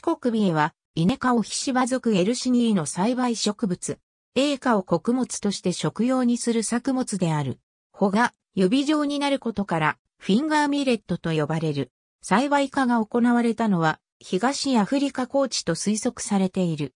四国ビエは、イネ科オヒシバ属エルシニーの栽培植物。栄花を穀物として食用にする作物である。穂が指状になることから、フィンガーミレットと呼ばれる。栽培化が行われたのは、東アフリカ高地と推測されている。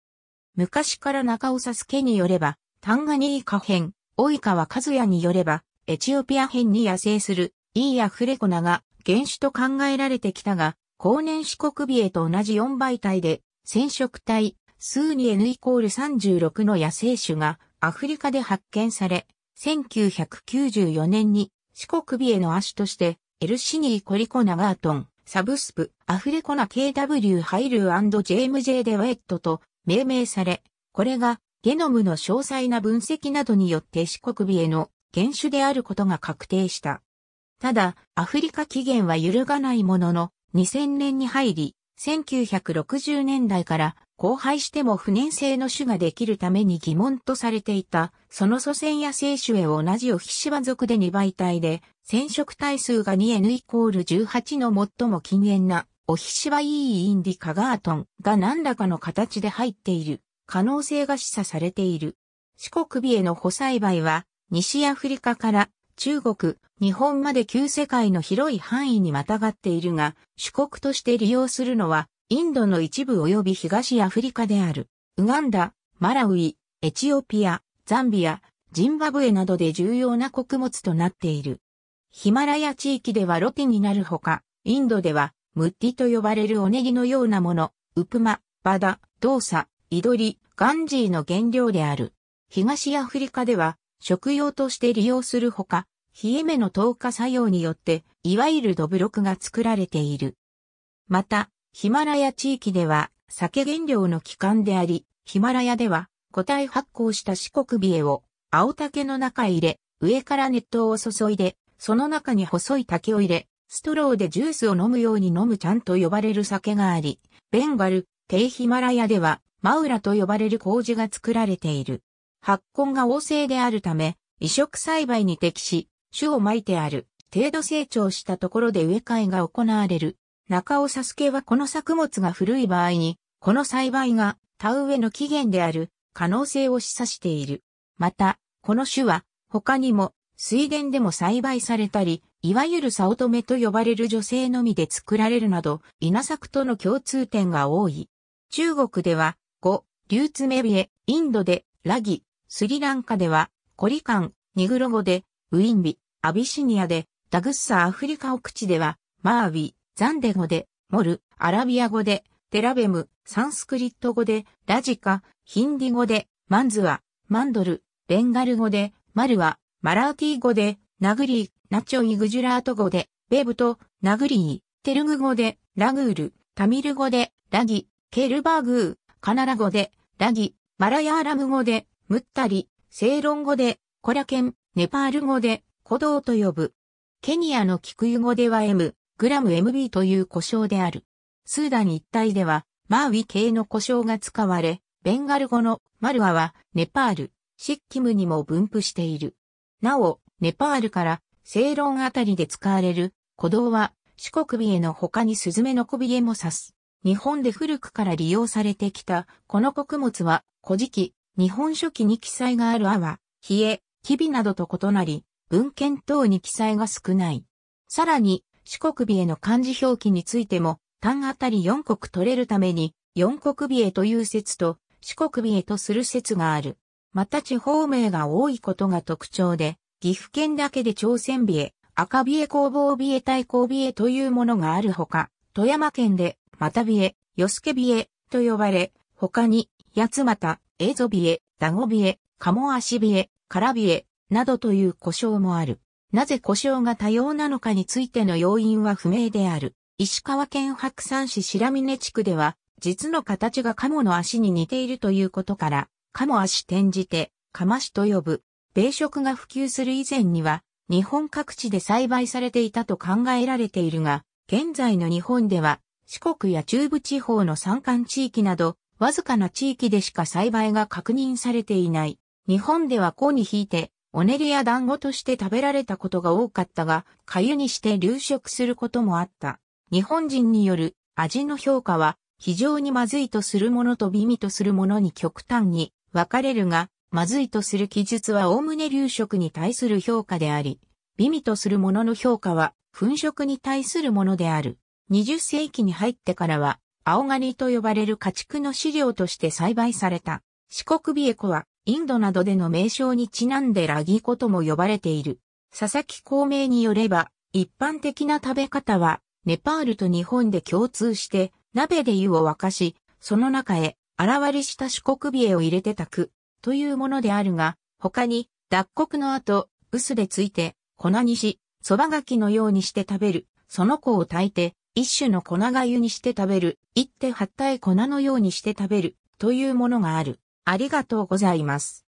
昔から中尾佐助によれば、タンガニーカ編、オイカワカズヤによれば、エチオピア編に野生する、イーアフレコナが原種と考えられてきたが、後年四国美へと同じ4媒体で、染色体、数に N イコール36の野生種がアフリカで発見され、1994年に四国美への亜種として、エルシニー・コリコ・ナガートン、サブスプ、アフレコナ KW ハイルー &JMJ でウェットと命名され、これがゲノムの詳細な分析などによって四国美への原種であることが確定した。ただ、アフリカ起源は揺るがないものの、2000年に入り、1960年代から荒廃しても不燃性の種ができるために疑問とされていた、その祖先や生種へ同じオヒシバ属で2倍体で、染色体数が 2N イコール18の最も禁煙な、オヒシバ E インディカガートンが何らかの形で入っている、可能性が示唆されている。四国美への補栽培は、西アフリカから中国、日本まで旧世界の広い範囲にまたがっているが、主国として利用するのは、インドの一部及び東アフリカである。ウガンダ、マラウイ、エチオピア、ザンビア、ジンバブエなどで重要な穀物となっている。ヒマラヤ地域ではロティになるほか、インドではムッティと呼ばれるおネギのようなもの、ウプマ、バダ、ドーサ、イドリ、ガンジーの原料である。東アフリカでは食用として利用するほか、冷え目の透過作用によって、いわゆるどぶろくが作られている。また、ヒマラヤ地域では、酒原料の基幹であり、ヒマラヤでは、個体発酵した四国ビエを、青竹の中へ入れ、上から熱湯を注いで、その中に細い竹を入れ、ストローでジュースを飲むように飲むちゃんと呼ばれる酒があり、ベンガル、低ヒマラヤでは、マウラと呼ばれる麹が作られている。発根が旺盛であるため、移植栽培に適し、種をまいてある。程度成長したところで植え替えが行われる。中尾サスケはこの作物が古い場合に、この栽培が田植えの起源である可能性を示唆している。また、この種は他にも水田でも栽培されたり、いわゆる早乙女と呼ばれる女性のみで作られるなど、稲作との共通点が多い。中国では、語、流ツメビエ、インドで、ラギ、スリランカでは、コリカン、ニグロ語で、ウィンビ、アビシニアで、ダグッサアフリカ奥地では、マービ、ザンデ語で、モル、アラビア語で、テラベム、サンスクリット語で、ラジカ、ヒンディ語で、マンズは、マンドル、ベンガル語で、マルは、マラーティ語で、ナグリー、ナチョイグジュラート語で、ベブと、ナグリー、テルグ語で、ラグール、タミル語で、ラギ、ケルバーグー、カナラ語で、ラギ、マラヤーラム語で、ムッタリ、正論語で、コラケン、ネパール語で、鼓動と呼ぶ。ケニアのキクユ語では M、グラム MB という呼称である。スーダン一帯では、マーウィ系の呼称が使われ、ベンガル語のマルアは、ネパール、シッキムにも分布している。なお、ネパールから、正論あたりで使われる、鼓動は、四国美への他にスズメノコビエも指す。日本で古くから利用されてきた、この穀物は、古事記、日本書紀に記載がある阿波、冷え、吉備などと異なり、文献等に記載が少ない。さらに、四国美への漢字表記についても、単あたり四国取れるために、四国美へという説と、四国美へとする説がある。また地方名が多いことが特徴で、岐阜県だけで朝鮮美へ、赤美へ工房美へ対抗美へというものがあるほか、富山県で、また美へ、よすけ美へと呼ばれ、他に、八つまた、エゾビエ、ダゴビエ、カモアシビエ、カラビエ、などという故障もある。なぜ故障が多様なのかについての要因は不明である。石川県白山市白峰地区では、実の形がカモの足に似ているということから、カモ足転じて、カマシと呼ぶ。米食が普及する以前には、日本各地で栽培されていたと考えられているが、現在の日本では、四国や中部地方の山間地域など、わずかな地域でしか栽培が確認されていない。日本では子に引いて、おねりや団子として食べられたことが多かったが、粥にして流食することもあった。日本人による味の評価は、非常にまずいとするものと美味とするものに極端に分かれるが、まずいとする記述は概ね流食に対する評価であり、美味とするものの評価は、粉食に対するものである。20世紀に入ってからは、青ガニと呼ばれる家畜の飼料として栽培された。四国ビエコは、インドなどでの名称にちなんでラギコとも呼ばれている。佐々木孔明によれば、一般的な食べ方は、ネパールと日本で共通して、鍋で湯を沸かし、その中へ、現れりした四国ビエを入れて炊く、というものであるが、他に、脱穀の後、薄でついて、粉にし、蕎麦がきのようにして食べる、その子を炊いて、一種の粉が湯にして食べる、一手八体粉のようにして食べる、というものがある。ありがとうございます。